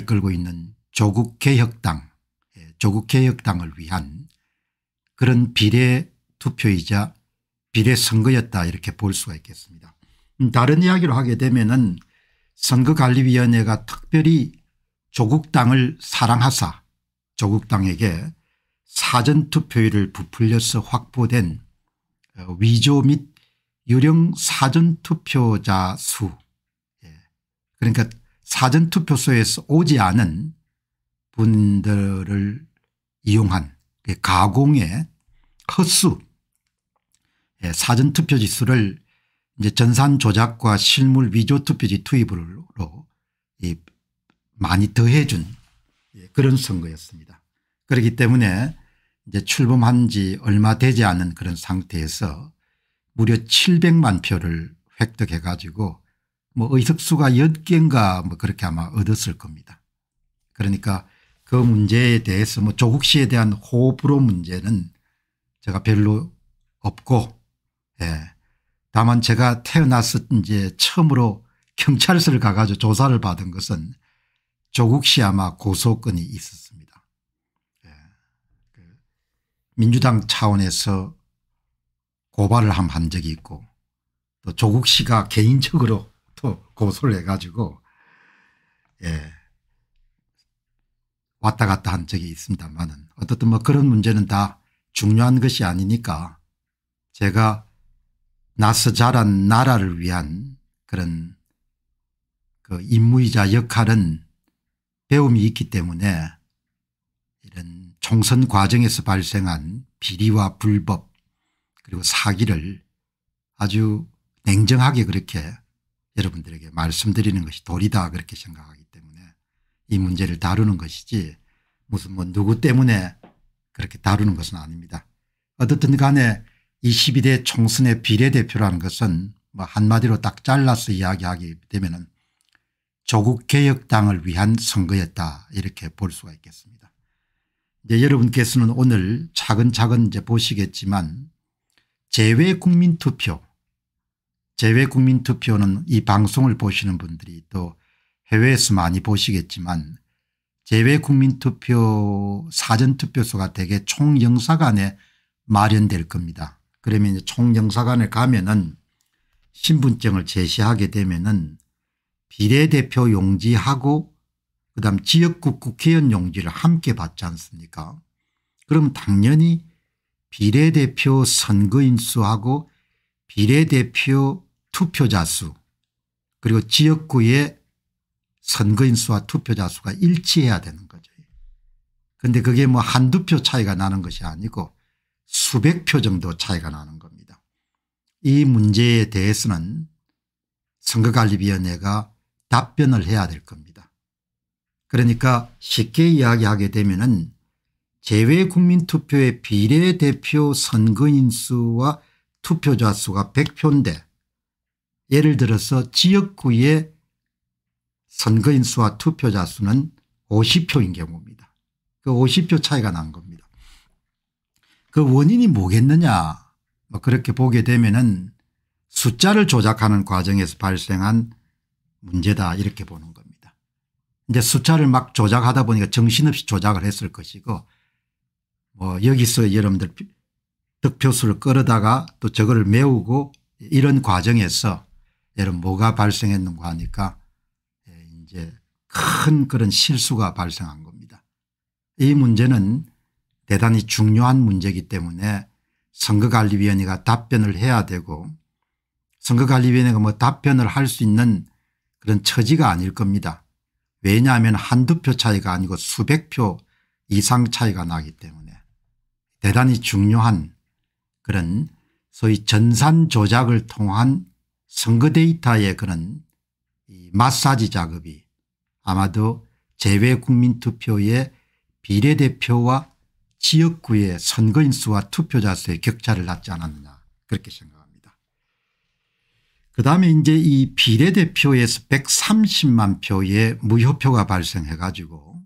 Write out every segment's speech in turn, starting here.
이끌고 있는 조국개혁당 예, 조국개혁당을 위한 그런 비례 투표이자 비례 선거였다 이렇게 볼 수가 있겠습니다. 음, 다른 이야기로 하게 되면 은 선거관리위원회가 특별히 조국당을 사랑하사 조국당에게 사전투표율을 부풀려서 확보된 어, 위조 및 유령 사전투표자 수 예, 그러니까 사전투표소에서 오지 않은 분들을 이용한 그 가공의 헛수 예, 사전투표지 수를 이제 전산 조작과 실물 위조 투표지 투입으로 많이 더해준 예, 그런 선거였습니다. 그렇기 때문에 이제 출범한 지 얼마 되지 않은 그런 상태에서 무려 700만 표를 획득해 가지고 뭐 의석수가 10개인가 뭐 그렇게 아마 얻었을 겁니다. 그러니까 그 문제에 대해서 뭐 조국 씨에 대한 호불호 문제는 제가 별로 없고 예. 다만 제가 태어나서 이제 처음으로 경찰서를 가가지고 조사를 받은 것은 조국 씨 아마 고소건이 있었습니다. 예. 그 민주당 차원에서 고발을 함한 적이 있고 또 조국 씨가 개인적으로 고소를 해가지고 예. 왔다 갔다 한 적이 있습니다만은 어떻든 뭐 그런 문제는 다 중요한 것이 아니니까 제가 나서 자란 나라를 위한 그런 그 임무이자 역할은 배움이 있기 때문에 이런 총선 과정에서 발생한 비리와 불법 그리고 사기를 아주 냉정하게 그렇게 여러분들에게 말씀드리는 것이 도리다 그렇게 생각하기 때문에 이 문제를 다루는 것이지 무슨 뭐 누구 때문에 그렇게 다루는 것은 아닙니다. 어떻든 간에 22대 총선의 비례대표라는 것은 뭐 한마디로 딱 잘라서 이야기하게 되면 은 조국개혁당을 위한 선거였다 이렇게 볼 수가 있겠습니다. 이제 여러분께서는 오늘 차근차근 이제 보시겠지만 제외국민투표 재외 국민 투표는 이 방송을 보시는 분들이 또 해외에서 많이 보시겠지만 재외 국민 투표 사전투표소가 되게 총영사관에 마련될 겁니다. 그러면 총영사관에 가면은 신분증을 제시하게 되면은 비례대표 용지하고 그다음 지역구 국회의원 용지를 함께 받지 않습니까 그럼 당연히 비례대표 선거인수하고 비례대표 투표자 수 그리고 지역구의 선거인 수와 투표자 수가 일치해야 되는 거죠. 그런데 그게 뭐 한두 표 차이가 나는 것이 아니고 수백 표 정도 차이가 나는 겁니다. 이 문제에 대해서는 선거관리위원회가 답변을 해야 될 겁니다. 그러니까 쉽게 이야기하게 되면 은제외국민투표의 비례대표 선거인수와 투표자 수가 100표인데 예를 들어서 지역구의 선거인 수와 투표자 수는 50표인 경우입니다. 그 50표 차이가 난 겁니다. 그 원인이 뭐겠느냐 뭐 그렇게 보게 되면은 숫자를 조작하는 과정에서 발생한 문제다 이렇게 보는 겁니다. 이제 숫자를 막 조작하다 보니까 정신없이 조작을 했을 것이고 뭐 여기서 여러분들 득표수를 끌어다가 또 저거를 메우고 이런 과정에서 여러분 뭐가 발생했는가 하니까 예, 이제 큰 그런 실수가 발생한 겁니다. 이 문제는 대단히 중요한 문제이기 때문에 선거관리위원회가 답변을 해야 되고 선거관리위원회가 뭐 답변을 할 수 있는 그런 처지가 아닐 겁니다. 왜냐하면 한두 표 차이가 아니고 수백 표 이상 차이가 나기 때문에 대단히 중요한 그런 소위 전산 조작을 통한 선거 데이터에 그런 마사지 작업이 아마도 제외국민투표의 비례대표와 지역구의 선거인수와 투표자 수의 격차를 낳지 않았느냐 그렇게 생각합니다. 그다음에 이제 이 비례대표에서 130만 표의 무효표가 발생해 가지고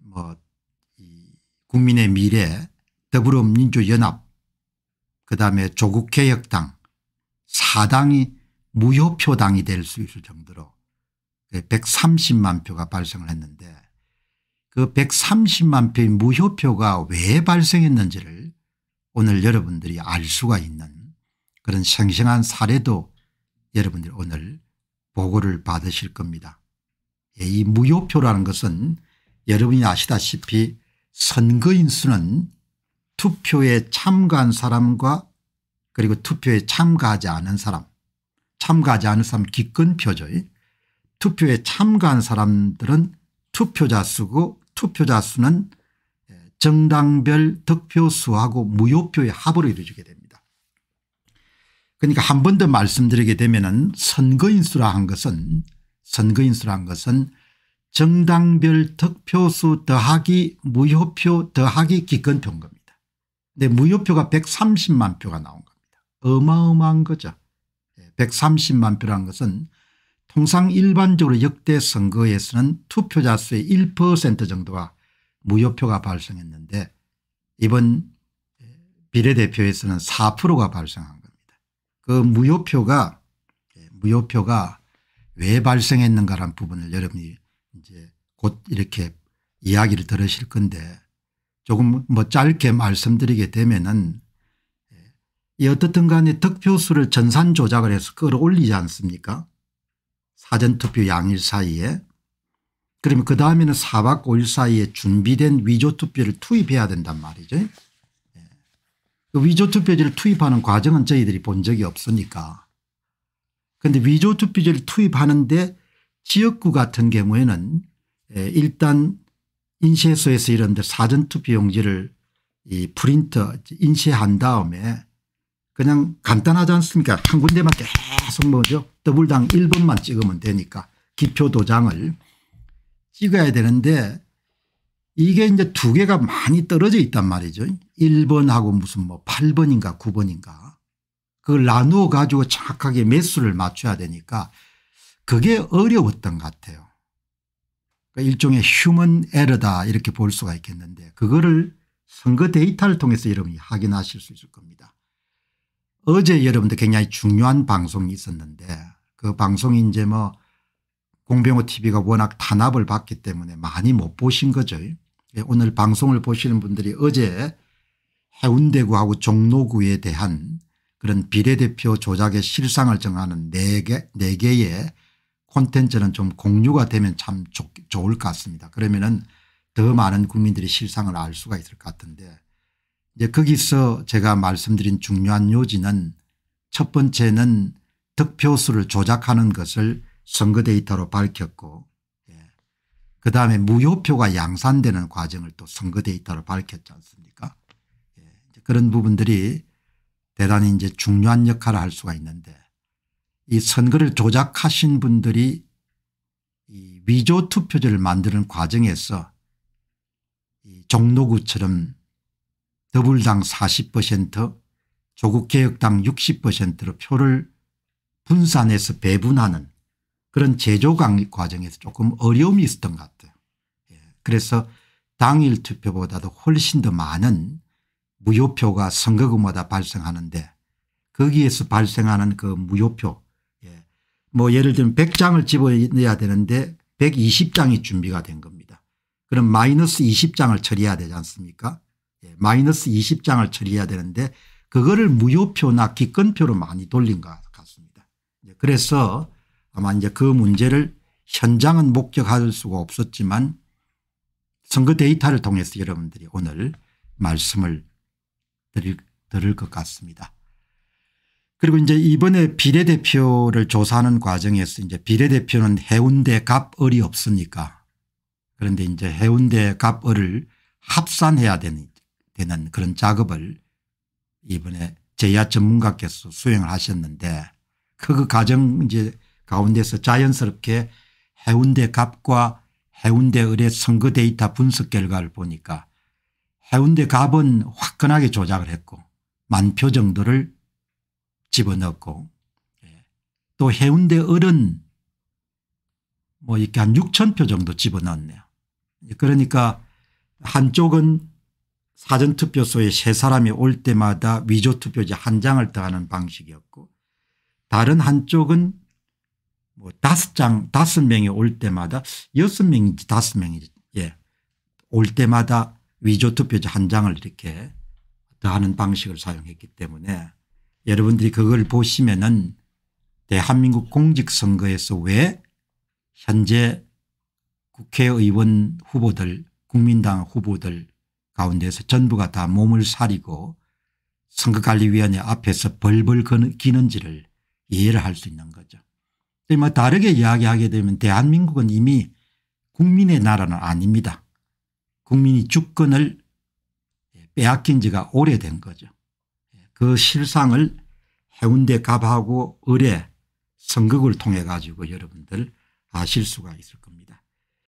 뭐 국민의 미래 더불어민주연합 그다음에 조국개혁당 사당이 무효표당이 될 수 있을 정도로 130만 그 표가 발생을 했는데 그 130만 표의 무효표가 왜 발생했는지를 오늘 여러분들이 알 수가 있는 그런 생생한 사례도 여러분들이 오늘 보고를 받으실 겁니다. 예, 이 무효표라는 것은 여러분이 아시다시피 선거인수는 투표에 참가한 사람과 그리고 투표에 참가하지 않은 사람 참가하지 않은 사람 기권 표죠. 투표에 참가한 사람들은 투표자 수고 투표자 수는 예, 정당별 득표 수하고 무효표의 합으로 이루어지게 됩니다. 그러니까 한 번 더 말씀드리게 되면은 선거인수라 한 것은 선거인수라 한 것은 정당별 득표수 더하기 무효표 더하기 기권표인 겁니다. 근데 무효표가 130만 표가 나온 거예요. 어마어마한 거죠. 130만 예, 표라는 것은 통상 일반적으로 역대 선거에서는 투표자 수의 1% 정도가 무효표가 발생했는데 이번 예, 비례대표에서는 4%가 발생한 겁니다. 그 무효표가 예, 무효표가 왜발생했는가라는 부분을 여러분이 이제 곧 이렇게 이야기를 들으실 건데 조금 뭐 짧게 말씀드리게 되면은 어떻든 간에 득표수를 전산 조작을 해서 끌어올리지 않습니까 사전투표 양일 사이에 그러면 그 다음에는 4박 5일 사이에 준비된 위조투표를 투입해야 된단 말이죠. 예. 그 위조투표지를 투입하는 과정은 저희들이 본 적이 없으니까. 그런데 위조투표지를 투입하는데 지역구 같은 경우에는 예, 일단 인쇄소에서 이런 데 사전투표용지를 이 프린터 인쇄한 다음에 그냥 간단하지 않습니까 한 군데만 계속 뭐죠 더블당 1번만 찍으면 되니까 기표 도장을 찍어야 되는데 이게 이제 두 개가 많이 떨어져 있단 말이죠 1번하고 무슨 뭐 8번인가 9번인가 그걸 나누어 가지고 정확하게 매수를 맞춰야 되니까 그게 어려웠던 것 같아요 그러니까 일종의 휴먼 에러다 이렇게 볼 수가 있겠는데 그거를 선거 데이터를 통해서 여러분이 확인하실 수 있을 겁니다. 어제 여러분들 굉장히 중요한 방송이 있었는데 그 방송이 이제 뭐 공병호 tv가 워낙 탄압을 받기 때문에 많이 못 보신 거죠. 예, 오늘 방송을 보시는 분들이 어제 해운대구하고 종로구에 대한 그런 비례대표 조작의 실상을 정하는 4개, 4개의 콘텐츠는 좀 공유가 되면 참 좋, 좋을 것 같습니다. 그러면은 더 많은 국민들이 실상을 알 수가 있을 것 같은데 이제 거기서 제가 말씀드린 중요한 요지는 첫 번째는 득표수를 조작하는 것을 선거 데이터로 밝혔고 예. 그다음에 무효표가 양산되는 과정을 또 선거 데이터로 밝혔지 않습니까 예. 이제 그런 부분들이 대단히 이제 중요한 역할을 할 수가 있는데 이 선거를 조작하신 분들이 이 위조 투표제를 만드는 과정에서 이 종로구처럼 더불당 40% 조국개혁당 60%로 표를 분산해서 배분하는 그런 제조 강 과정에서 조금 어려움이 있었던 것 같아요. 예, 그래서 당일 투표보다도 훨씬 더 많은 무효표가 선거구마다 발생하는데 거기에서 발생하는 그 무효표 예, 뭐 예를 들면 100장을 집어내야 되는데 120장이 준비가 된 겁니다. 그럼 마이너스 20장을 처리해야 되지 않습니까 예, 마이너스 20장을 처리해야 되는데 그거를 무효표나 기권표로 많이 돌린 것 같습니다. 그래서 아마 이제 그 문제를 현장은 목격할 수가 없었지만 선거 데이터를 통해서 여러분들이 오늘 말씀을 드릴, 들을 것 같습니다. 그리고 이제 이번에 비례대표를 조사하는 과정에서 이제 비례대표는 해운대 갑을이 없으니까 그런데 이제 해운대 갑을을 합산해야 되는 되는 그런 작업을 이번에 제야 전문가께서 수행을 하셨는데 그, 그 과정 이제 가운데서 자연스럽게 해운대 갑과 해운대 을의 선거 데이터 분석 결과를 보니까 해운대 갑은 화끈하게 조작을 했고 만 표 정도를 집어넣고또 예. 해운대 을은 뭐 이렇게 한 6천 표 정도 집어넣었네요. 그러니까 한쪽은 사전투표소에 세 사람이 올 때마다 위조투표지 한 장을 더하는 방식이었고 다른 한쪽은 뭐 다섯 장 다섯 명이 올 때마다 여섯 명인지 다섯 명인지 예. 올 때마다 위조투표지 한 장을 이렇게 더하는 방식을 사용했기 때문에 여러분들이 그걸 보시면은 대한민국 공직선거에서 왜 현재 국회의원 후보들 국민당 후보들 가운데서 전부가 다 몸을 사리고 선거관리위원회 앞에서 벌벌 기는지를 이해를 할 수 있는 거죠. 뭐 다르게 이야기하게 되면 대한민국은 이미 국민의 나라는 아닙니다. 국민이 주권을 빼앗긴 지가 오래된 거죠. 그 실상을 해운대 갑하고 의뢰 선극을 통해 가지고 여러분들 아실 수가 있을 겁니다.